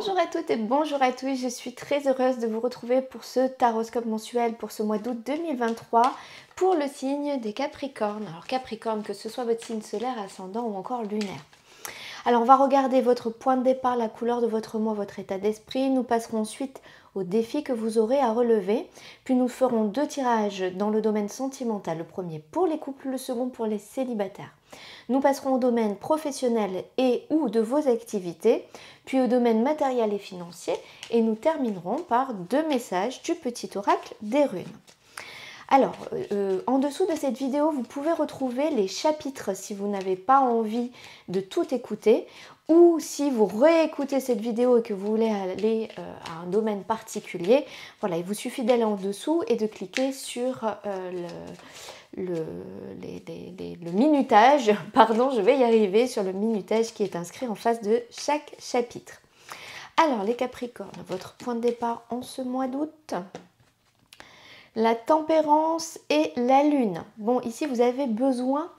Bonjour à toutes et bonjour à tous, je suis très heureuse de vous retrouver pour ce taroscope mensuel pour ce mois d'août 2023 pour le signe des Capricornes. Alors Capricorne, que ce soit votre signe solaire, ascendant ou encore lunaire. Alors on va regarder votre point de départ, la couleur de votre mois, votre état d'esprit. Nous passerons ensuite aux défis que vous aurez à relever. Puis nous ferons deux tirages dans le domaine sentimental. Le premier pour les couples, le second pour les célibataires. Nous passerons au domaine professionnel et ou de vos activités, puis au domaine matériel et financier, et nous terminerons par deux messages du petit oracle des runes. Alors, euh, en dessous de cette vidéo, vous pouvez retrouver les chapitres si vous n'avez pas envie de tout écouter ou si vous réécoutez cette vidéo et que vous voulez aller euh, à un domaine particulier, voilà, il vous suffit d'aller en dessous et de cliquer sur euh, le, le, le, minutage, pardon, je vais y arriver, sur le minutage qui est inscrit en face de chaque chapitre. Alors les Capricornes, votre point de départ en ce mois d'août la tempérance et la lune. Bon, ici vous avez besoin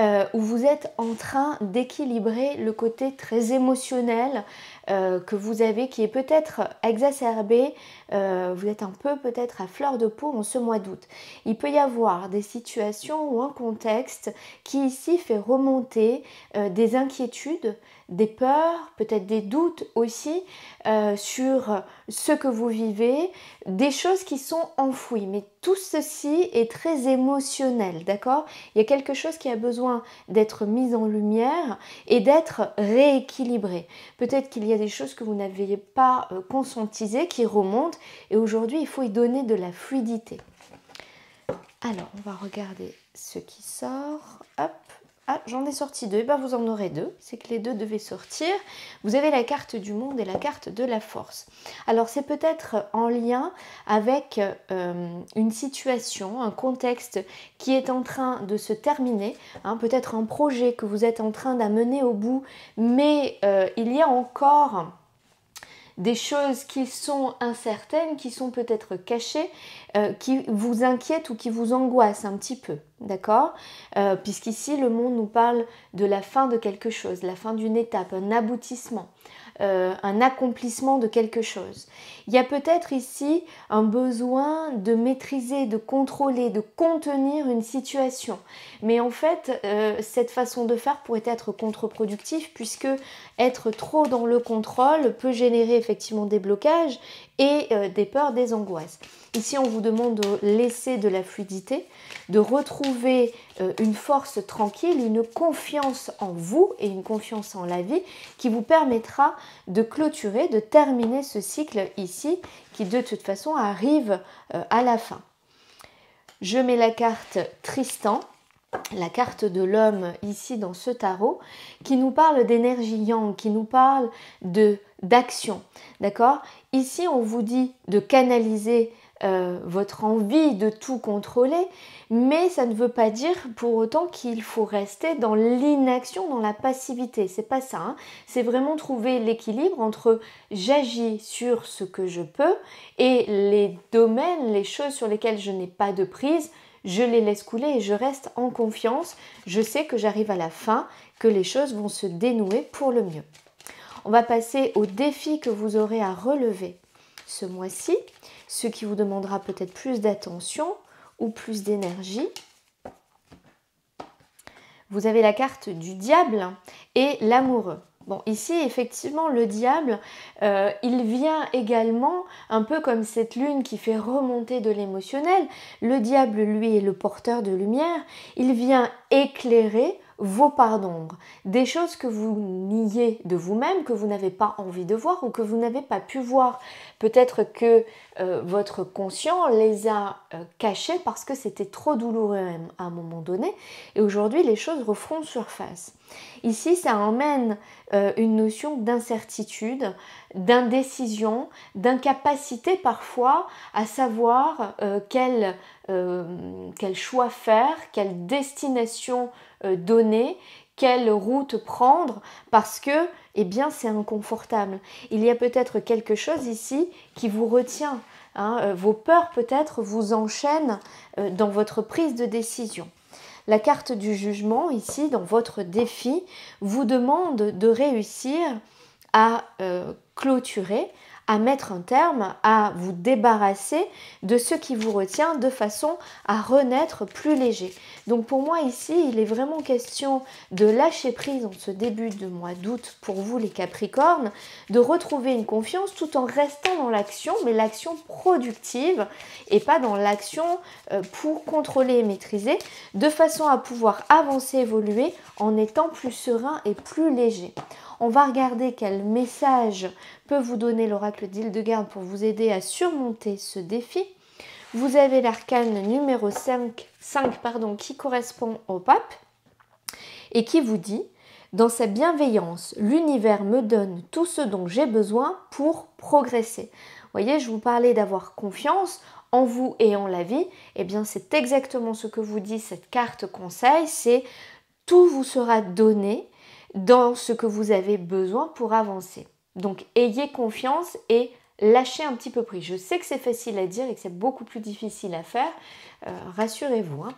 euh, où vous êtes en train d'équilibrer le côté très émotionnel euh, que vous avez, qui est peut-être exacerbé, euh, vous êtes un peu peut-être à fleur de peau en ce mois d'août. Il peut y avoir des situations ou un contexte qui ici fait remonter des inquiétudes, des peurs, peut-être des doutes aussi euh, sur ce que vous vivez, des choses qui sont enfouies. Mais tout ceci est très émotionnel, d'accord Il y a quelque chose qui a besoin d'être mis en lumière et d'être rééquilibré. Peut-être qu'il y a des choses que vous n'aviez pas euh, conscientisées qui remontent et aujourd'hui il faut y donner de la fluidité. Alors, on va regarder ce qui sort. Hop. Ah, j'en ai sorti deux. Et eh ben, vous en aurez deux. C'est que les deux devaient sortir. Vous avez la carte du monde et la carte de la force. Alors, c'est peut-être en lien avec euh, une situation, un contexte qui est en train de se terminer. Hein, peut-être un projet que vous êtes en train d'amener au bout. Mais euh, il y a encore des choses qui sont incertaines, qui sont peut-être cachées, euh, qui vous inquiètent ou qui vous angoissent un petit peu, d'accord euh, Puisqu'ici, le monde nous parle de la fin de quelque chose, la fin d'une étape, un aboutissement, euh, un accomplissement de quelque chose. Il y a peut-être ici un besoin de maîtriser, de contrôler, de contenir une situation. Mais en fait, euh, cette façon de faire pourrait être contre-productive puisque être trop dans le contrôle peut générer effectivement des blocages et euh, des peurs, des angoisses. Ici, on vous demande de laisser de la fluidité, de retrouver euh, une force tranquille, une confiance en vous et une confiance en la vie qui vous permettra de clôturer, de terminer ce cycle ici qui de toute façon arrive euh, à la fin. Je mets la carte Tristan, la carte de l'homme ici dans ce tarot, qui nous parle d'énergie yang, qui nous parle de d'action. D'accord Ici, on vous dit de canaliser euh, votre envie de tout contrôler, mais ça ne veut pas dire pour autant qu'il faut rester dans l'inaction, dans la passivité. C'est pas ça. Hein. C'est vraiment trouver l'équilibre entre j'agis sur ce que je peux et les domaines, les choses sur lesquelles je n'ai pas de prise, je les laisse couler et je reste en confiance. Je sais que j'arrive à la fin, que les choses vont se dénouer pour le mieux. On va passer au défi que vous aurez à relever ce mois-ci ce qui vous demandera peut-être plus d'attention ou plus d'énergie. Vous avez la carte du diable et l'amoureux. Bon, ici, effectivement, le diable, euh, il vient également, un peu comme cette lune qui fait remonter de l'émotionnel, le diable, lui, est le porteur de lumière, il vient éclairer vos parts d'ombre, des choses que vous niez de vous-même, que vous n'avez pas envie de voir ou que vous n'avez pas pu voir Peut-être que euh, votre conscient les a euh, cachés parce que c'était trop douloureux à un moment donné. Et aujourd'hui, les choses refont surface. Ici, ça emmène euh, une notion d'incertitude, d'indécision, d'incapacité parfois à savoir quel, choix faire, quelle destination donner, quelle route prendre parce que eh bien c'est inconfortable. Il y a peut-être quelque chose ici qui vous retient. Hein, euh, vos peurs peut-être vous enchaînent euh, dans votre prise de décision. La carte du jugement ici, dans votre défi, vous demande de réussir à euh, clôturer à mettre un terme, à vous débarrasser de ce qui vous retient de façon à renaître plus léger. Donc pour moi ici, il est vraiment question de lâcher prise en ce début de mois d'août pour vous les Capricornes, de retrouver une confiance tout en restant dans l'action, mais l'action productive et pas dans l'action euh, pour contrôler et maîtriser, de façon à pouvoir avancer, évoluer en étant plus serein et plus léger on va regarder quel message vous donner l'oracle d'Île-de-Garde pour vous aider à surmonter ce défi. Vous avez l'arcane numéro 5, 5 pardon, qui correspond au pape et qui vous dit dans sa bienveillance, l'univers me donne tout ce dont j'ai besoin pour progresser. Voyez, je vous parlais d'avoir confiance en vous et en la vie. Eh bien, c'est exactement ce que vous dit cette carte conseil. C'est tout vous sera donné dans ce que vous avez besoin pour avancer. Donc ayez confiance et lâchez un petit peu prise. Je sais que c'est facile à dire et que c'est beaucoup plus difficile à faire, euh, rassurez-vous. Hein.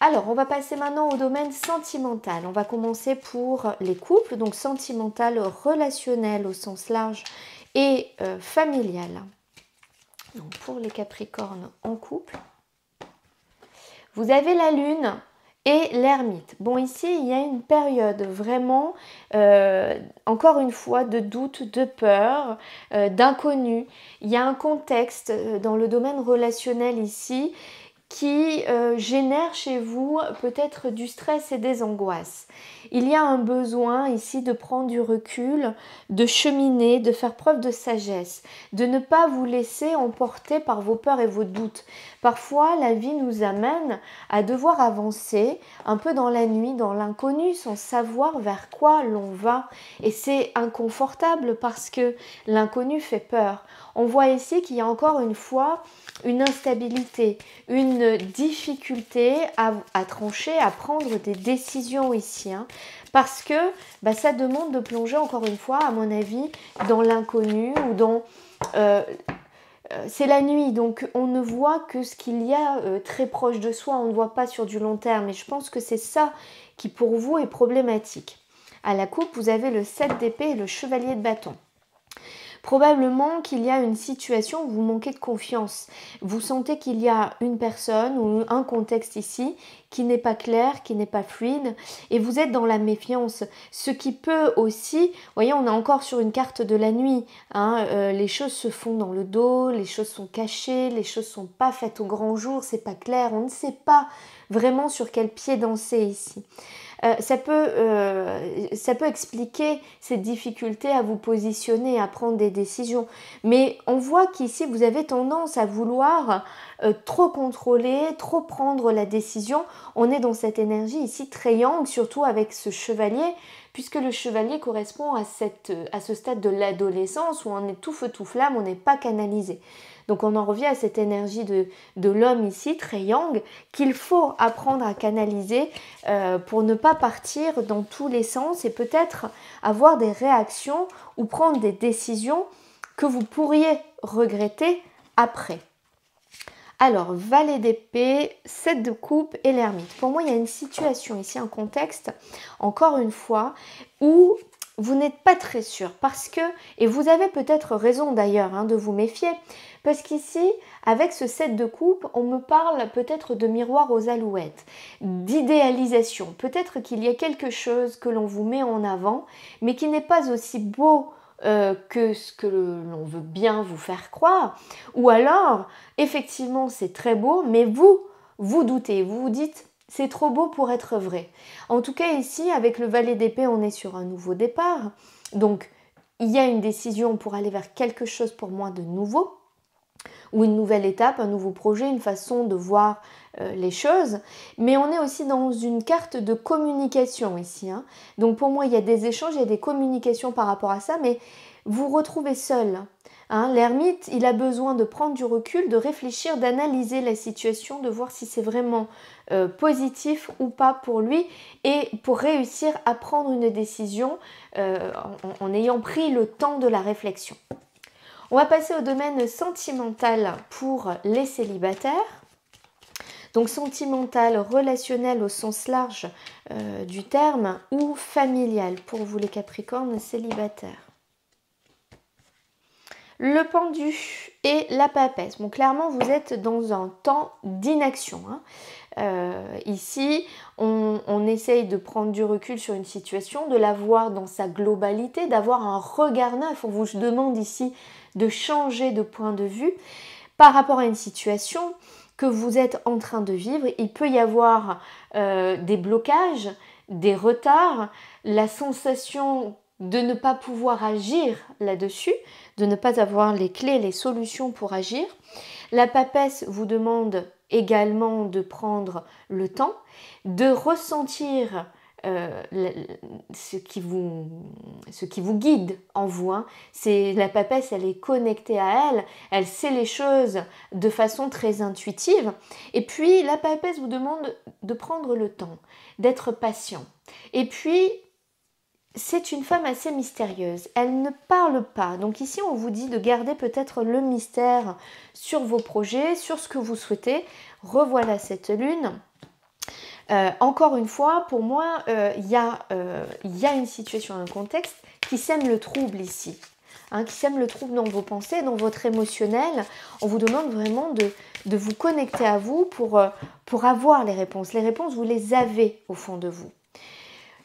Alors, on va passer maintenant au domaine sentimental. On va commencer pour les couples, donc sentimental, relationnel au sens large et euh, familial. pour les Capricornes en couple, vous avez la Lune et l'ermite. Bon, ici, il y a une période vraiment, euh, encore une fois, de doute, de peur, euh, d'inconnu. Il y a un contexte euh, dans le domaine relationnel ici qui euh, génère chez vous peut-être du stress et des angoisses. Il y a un besoin ici de prendre du recul, de cheminer, de faire preuve de sagesse, de ne pas vous laisser emporter par vos peurs et vos doutes. Parfois, la vie nous amène à devoir avancer un peu dans la nuit, dans l'inconnu, sans savoir vers quoi l'on va. Et c'est inconfortable parce que l'inconnu fait peur. On voit ici qu'il y a encore une fois une instabilité, une difficulté à, trancher, à prendre des décisions ici. Hein, parce que bah, ça demande de plonger, encore une fois, à mon avis, dans l'inconnu ou dans... Euh, euh, c'est la nuit, donc on ne voit que ce qu'il y a euh, très proche de soi, on ne voit pas sur du long terme. Et je pense que c'est ça qui pour vous est problématique. À la coupe, vous avez le 7 d'épée et le chevalier de bâton. Probablement qu'il y a une situation où vous manquez de confiance. Vous sentez qu'il y a une personne ou un contexte ici qui n'est pas clair, qui n'est pas fluide, et vous êtes dans la méfiance. Ce qui peut aussi, voyez, on est encore sur une carte de la nuit. Hein, euh, les choses se font dans le dos, les choses sont cachées, les choses sont pas faites au grand jour, c'est pas clair, on ne sait pas vraiment sur quel pied danser ici. Euh, euh, ça, peut, expliquer cette difficulté à vous positionner, à prendre des décisions. Mais on voit qu'ici, vous avez tendance à vouloir euh, trop contrôler, trop prendre la décision. On est dans cette énergie ici très surtout avec ce chevalier, puisque le chevalier correspond à, à ce stade de l'adolescence où on est tout feu, tout flamme, on n'est pas canalisé. Donc on en revient à cette énergie de, l'homme ici, très yang, qu'il faut apprendre à canaliser euh, pour ne pas partir dans tous les sens et peut-être avoir des réactions ou prendre des décisions que vous pourriez regretter après. Alors, valet d'épée, 7 de coupe et l'ermite. Pour moi, il y a une situation ici, un contexte, encore une fois, où vous n'êtes pas très sûr parce que, et vous avez peut-être raison d'ailleurs hein, de vous méfier, parce qu'ici, avec ce set de coupe, on me parle peut-être de miroir aux alouettes, d'idéalisation, peut-être qu'il y a quelque chose que l'on vous met en avant, mais qui n'est pas aussi beau euh, que ce que l'on veut bien vous faire croire, ou alors, effectivement, c'est très beau, mais vous, vous doutez, vous vous dites, c'est trop beau pour être vrai. En tout cas, ici, avec le valet d'épée, on est sur un nouveau départ. Donc, il y a une décision pour aller vers quelque chose pour moi de nouveau, ou une nouvelle étape, un nouveau projet, une façon de voir euh, les choses. Mais on est aussi dans une carte de communication ici. Hein. Donc pour moi, il y a des échanges, il y a des communications par rapport à ça, mais vous retrouvez seul. Hein, l'ermite, il a besoin de prendre du recul, de réfléchir, d'analyser la situation, de voir si c'est vraiment euh, positif ou pas pour lui et pour réussir à prendre une décision euh, en, ayant pris le temps de la réflexion. On va passer au domaine sentimental pour les célibataires. Donc sentimental, relationnel au sens large euh, du terme ou familial pour vous les Capricornes célibataires le pendu et la papesse. Bon, clairement, vous êtes dans un temps d'inaction. Hein. Euh, ici, on, essaye de prendre du recul sur une situation, de la voir dans sa globalité, d'avoir un regard neuf. On vous demande ici de changer de point de vue par rapport à une situation que vous êtes en train de vivre. Il peut y avoir euh, des blocages, des retards, la sensation de ne pas pouvoir agir là-dessus, de ne pas avoir les clés, les solutions pour agir. La papesse vous demande également de prendre le temps, de ressentir euh, ce, qui vous, ce qui vous guide en vous. Hein. C'est la papesse, elle est connectée à elle, elle sait les choses de façon très intuitive. Et puis la papesse vous demande de prendre le temps, d'être patient. Et puis c'est une femme assez mystérieuse. Elle ne parle pas. Donc ici, on vous dit de garder peut-être le mystère sur vos projets, sur ce que vous souhaitez. Revoilà cette lune. Euh, encore une fois, pour moi, il euh, euh, y, a une situation, un contexte qui sème le trouble ici. Hein, qui sème le trouble dans vos pensées, dans votre émotionnel. On vous demande vraiment de, vous connecter à vous pour avoir les réponses. Les réponses, vous les avez au fond de vous.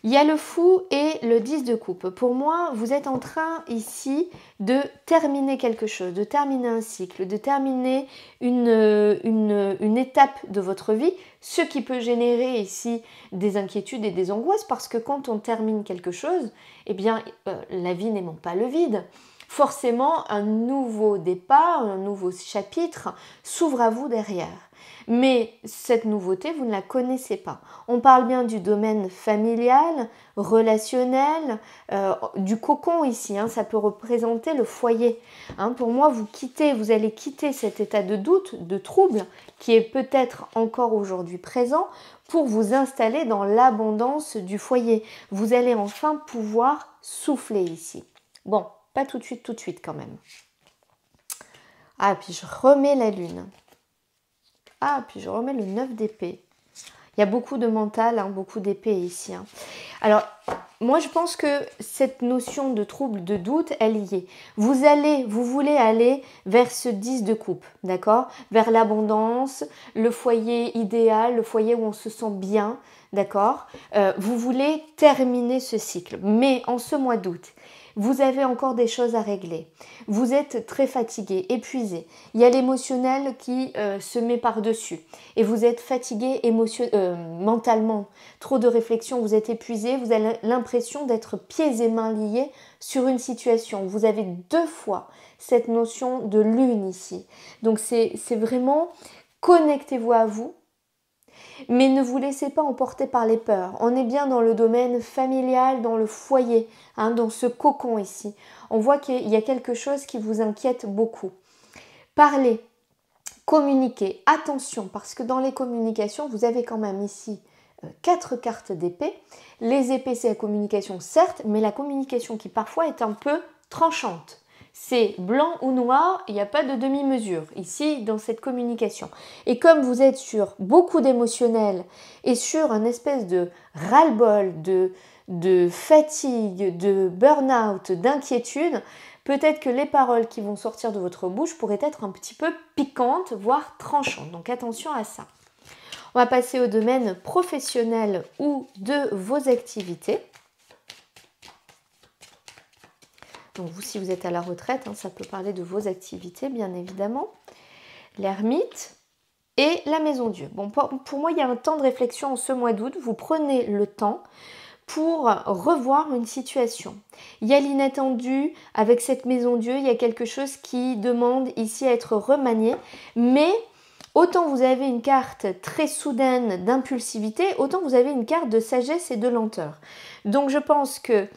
Il y a le fou et le 10 de coupe. Pour moi, vous êtes en train ici de terminer quelque chose, de terminer un cycle, de terminer euh, euh, une, étape de votre vie, ce qui peut générer ici des inquiétudes et des angoisses parce que quand on termine quelque chose, eh bien, euh, la vie n'aimant pas le vide forcément un nouveau départ, un nouveau chapitre s'ouvre à vous derrière. Mais cette nouveauté, vous ne la connaissez pas. On parle bien du domaine familial, relationnel, euh, du cocon ici. Hein. ça peut représenter le foyer. Hein. pour moi, vous quittez, vous allez quitter cet état de doute, de trouble, qui est peut-être encore aujourd'hui présent, pour vous installer dans l'abondance du foyer. Vous allez enfin pouvoir souffler ici. Bon, pas tout de suite, tout de suite quand même. Ah, puis je remets la lune. Ah, puis je remets le 9 d'épée. Il y a beaucoup de mental, hein, beaucoup d'épée ici. Hein. Alors, moi je pense que cette notion de trouble, de doute, elle y est. Vous allez, vous voulez aller vers ce 10 de coupe, d'accord Vers l'abondance, le foyer idéal, le foyer où on se sent bien, d'accord euh, Vous voulez terminer ce cycle. Mais en ce mois d'août, vous avez encore des choses à régler. Vous êtes très fatigué, épuisé. Il y a l'émotionnel qui euh, se met par-dessus. Et vous êtes fatigué euh, mentalement. Trop de réflexion, vous êtes épuisé. Vous avez l'impression d'être pieds et mains liés sur une situation. Vous avez deux fois cette notion de lune ici. Donc c'est vraiment connectez-vous à vous, mais ne vous laissez pas emporter par les peurs. On est bien dans le domaine familial, dans le foyer, hein, dans ce cocon ici. On voit qu'il y a quelque chose qui vous inquiète beaucoup. Parlez, communiquez, attention, parce que dans les communications, vous avez quand même ici euh, quatre cartes d'épée. Les épées, c'est la communication, certes, mais la communication qui parfois est un peu tranchante c'est blanc ou noir, il n'y a pas de demi-mesure ici dans cette communication. Et comme vous êtes sur beaucoup d'émotionnel et sur un espèce de ras-le-bol, de, fatigue, de burn-out, d'inquiétude, peut-être que les paroles qui vont sortir de votre bouche pourraient être un petit peu piquantes, voire tranchantes. Donc attention à ça. On va passer au domaine professionnel ou de vos activités. donc vous si vous êtes à la retraite, hein, ça peut parler de vos activités bien évidemment, l'ermite et la maison Dieu. Bon, pour, pour moi, il y a un temps de réflexion en ce mois d'août, vous prenez le temps pour revoir une situation. Il y a l'inattendu avec cette maison Dieu, il y a quelque chose qui demande ici à être remanié, mais autant vous avez une carte très soudaine d'impulsivité, autant vous avez une carte de sagesse et de lenteur. Donc je pense que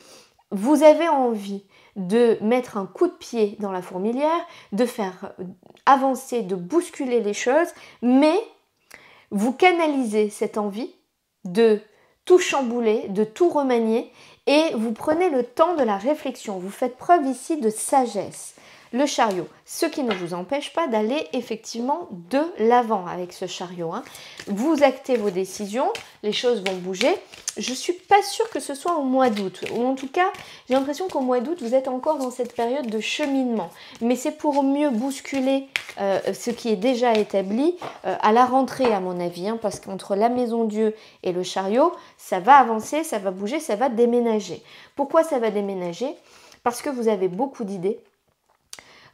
vous avez envie de mettre un coup de pied dans la fourmilière, de faire euh, avancer, de bousculer les choses, mais vous canalisez cette envie de tout chambouler, de tout remanier, et vous prenez le temps de la réflexion. Vous faites preuve ici de sagesse le chariot. Ce qui ne vous empêche pas d'aller effectivement de l'avant avec ce chariot. Hein. Vous actez vos décisions, les choses vont bouger. Je ne suis pas sûre que ce soit au mois d'août. Ou en tout cas, j'ai l'impression qu'au mois d'août, vous êtes encore dans cette période de cheminement. Mais c'est pour mieux bousculer euh, ce qui est déjà établi euh, à la rentrée, à mon avis. Hein, parce qu'entre la maison Dieu et le chariot, ça va avancer, ça va bouger, ça va déménager. Pourquoi ça va déménager Parce que vous avez beaucoup d'idées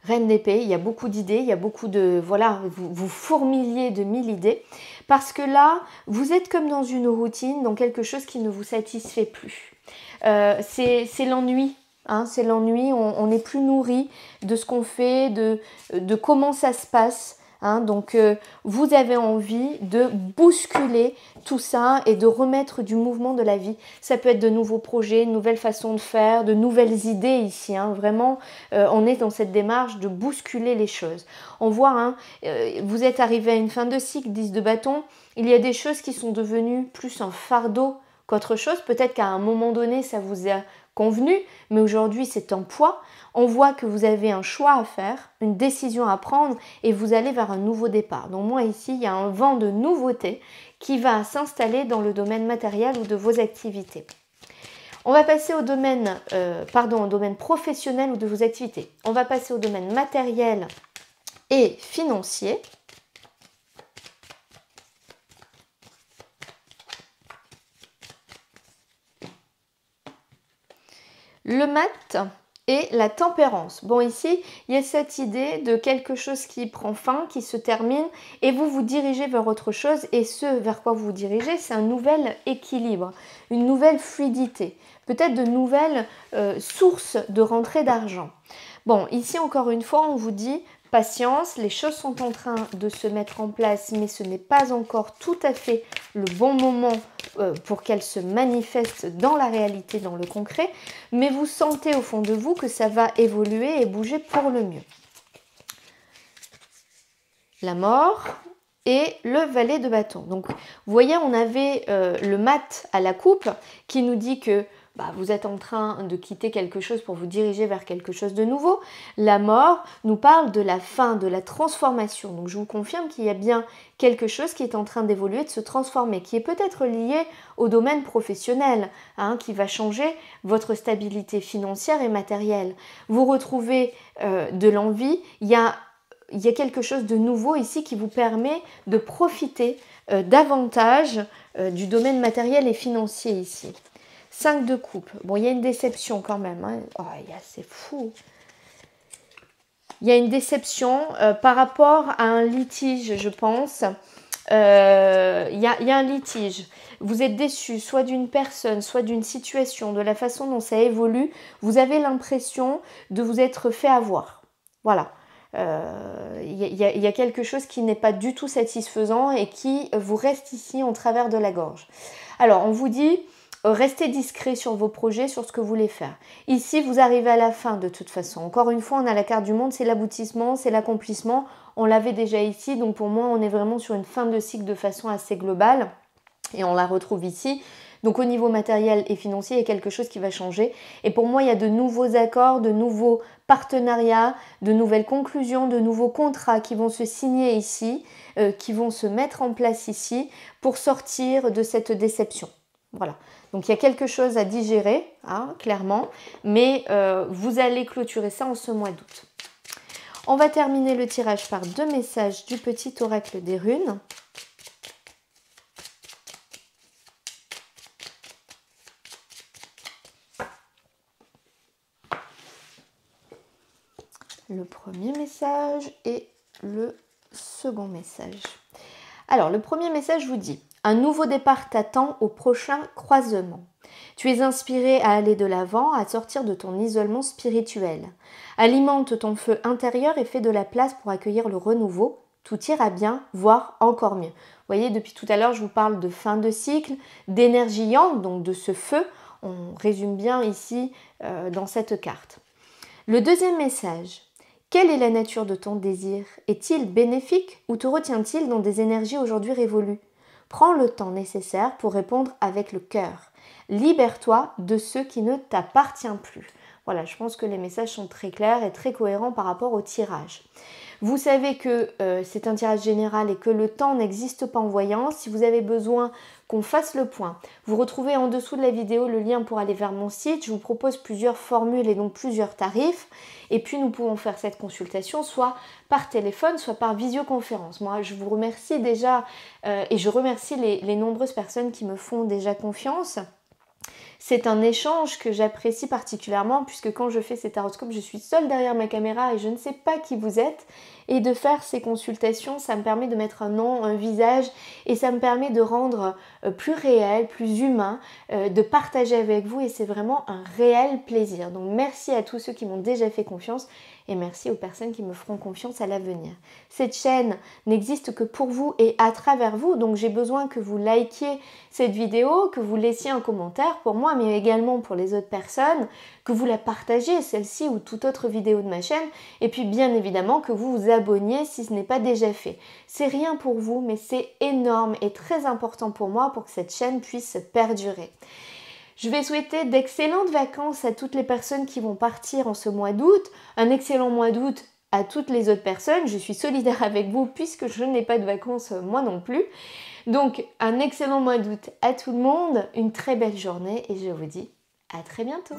Reine d'épée, il y a beaucoup d'idées, il y a beaucoup de... Voilà, vous, vous fourmiliez de mille idées, parce que là, vous êtes comme dans une routine, dans quelque chose qui ne vous satisfait plus. Euh, c'est l'ennui hein, c'est l'ennui, on n'est plus nourri de ce qu'on fait, de, de, comment ça se passe. Hein. donc euh, vous avez envie de bousculer tout ça et de remettre du mouvement de la vie. Ça peut être de nouveaux projets, de nouvelles façons de faire, de nouvelles idées ici. Hein. vraiment, euh, on est dans cette démarche de bousculer les choses. On voit, hein, euh, vous êtes arrivé à une fin de cycle, 10 de bâton. Il y a des choses qui sont devenues plus un fardeau qu'autre chose. Peut-être qu'à un moment donné, ça vous a convenu, mais aujourd'hui c'est en poids, on voit que vous avez un choix à faire, une décision à prendre et vous allez vers un nouveau départ. Donc moi ici, il y a un vent de nouveauté qui va s'installer dans le domaine matériel ou de vos activités. On va passer au domaine, euh, pardon, au domaine professionnel ou de vos activités. On va passer au domaine matériel et financier. Le mat et la tempérance. Bon, ici, il y a cette idée de quelque chose qui prend fin, qui se termine, et vous vous dirigez vers autre chose, et ce vers quoi vous vous dirigez, c'est un nouvel équilibre, une nouvelle fluidité, peut-être de nouvelles euh, sources de rentrée d'argent. Bon, ici, encore une fois, on vous dit patience, les choses sont en train de se mettre en place, mais ce n'est pas encore tout à fait le bon moment euh, pour qu'elle se manifeste dans la réalité, dans le concret, mais vous sentez au fond de vous que ça va évoluer et bouger pour le mieux. La mort et le valet de bâton. Donc, vous voyez, on avait euh, le mat à la coupe qui nous dit que bah, vous êtes en train de quitter quelque chose pour vous diriger vers quelque chose de nouveau. La mort nous parle de la fin, de la transformation. Donc je vous confirme qu'il y a bien quelque chose qui est en train d'évoluer, de se transformer, qui est peut-être lié au domaine professionnel, hein, qui va changer votre stabilité financière et matérielle. Vous retrouvez euh, de l'envie, il y a quelque chose de nouveau ici qui vous permet de profiter euh, davantage euh, du domaine matériel et financier ici. 5 de coupe. Bon, il y a une déception quand même. Hein. Oh, c'est fou. Il y a une déception euh, par rapport à un litige, je pense. Euh, il y, a, un litige. Vous êtes déçu, soit d'une personne, soit d'une situation, de la façon dont ça évolue. Vous avez l'impression de vous être fait avoir. Voilà. Euh, il y, a quelque chose qui n'est pas du tout satisfaisant et qui vous reste ici en travers de la gorge. Alors, on vous dit, Restez discret sur vos projets, sur ce que vous voulez faire. Ici, vous arrivez à la fin de toute façon. Encore une fois, on a la carte du monde, c'est l'aboutissement, c'est l'accomplissement. On l'avait déjà ici, donc pour moi, on est vraiment sur une fin de cycle de façon assez globale. Et on la retrouve ici. Donc au niveau matériel et financier, il y a quelque chose qui va changer. Et pour moi, il y a de nouveaux accords, de nouveaux partenariats, de nouvelles conclusions, de nouveaux contrats qui vont se signer ici, euh, qui vont se mettre en place ici pour sortir de cette déception. Voilà. Donc il y a quelque chose à digérer, hein, clairement, mais euh, vous allez clôturer ça en ce mois d'août. On va terminer le tirage par deux messages du petit oracle des runes. Le premier message et le second message. Alors, le premier message vous dit un nouveau départ t'attend au prochain croisement. Tu es inspiré à aller de l'avant, à sortir de ton isolement spirituel. Alimente ton feu intérieur et fais de la place pour accueillir le renouveau. Tout ira bien, voire encore mieux. Vous voyez, depuis tout à l'heure, je vous parle de fin de cycle, d'énergie yang, donc de ce feu. On résume bien ici euh, dans cette carte. Le deuxième message, quelle est la nature de ton désir Est-il bénéfique ou te retient-il dans des énergies aujourd'hui révolues Prends le temps nécessaire pour répondre avec le cœur. Libère-toi de ce qui ne t'appartient plus. Voilà, je pense que les messages sont très clairs et très cohérents par rapport au tirage. Vous savez que euh, c'est un tirage général et que le temps n'existe pas en voyance. Si vous avez besoin qu'on fasse le point, vous retrouvez en dessous de la vidéo le lien pour aller vers mon site. Je vous propose plusieurs formules et donc plusieurs tarifs. Et puis nous pouvons faire cette consultation soit par téléphone, soit par visioconférence. Moi, je vous remercie déjà euh, et je remercie les nombreuses personnes qui me font déjà confiance. C'est un échange que j'apprécie particulièrement puisque quand je fais ces taroscopes, je suis seule derrière ma caméra et je ne sais pas qui vous êtes. Et de faire ces consultations, ça me permet de mettre un nom, un visage et ça me permet de rendre euh, plus réel, plus humain, euh, de partager avec vous et c'est vraiment un réel plaisir. Donc merci à tous ceux qui m'ont déjà fait confiance et merci aux personnes qui me feront confiance à l'avenir. Cette chaîne n'existe que pour vous et à travers vous, donc j'ai besoin que vous likiez cette vidéo, que vous laissiez un commentaire pour moi, mais également pour les autres personnes, que vous la partagiez, celle-ci ou toute autre vidéo de ma chaîne, et puis bien évidemment que vous vous abonniez si ce n'est pas déjà fait. C'est rien pour vous, mais c'est énorme et très important pour moi pour que cette chaîne puisse perdurer. Je vais souhaiter d'excellentes vacances à toutes les personnes qui vont partir en ce mois d'août, un excellent mois d'août à toutes les autres personnes. Je suis solidaire avec vous puisque je n'ai pas de vacances euh, moi non plus. Donc un excellent mois d'août à tout le monde, une très belle journée et je vous dis à très bientôt.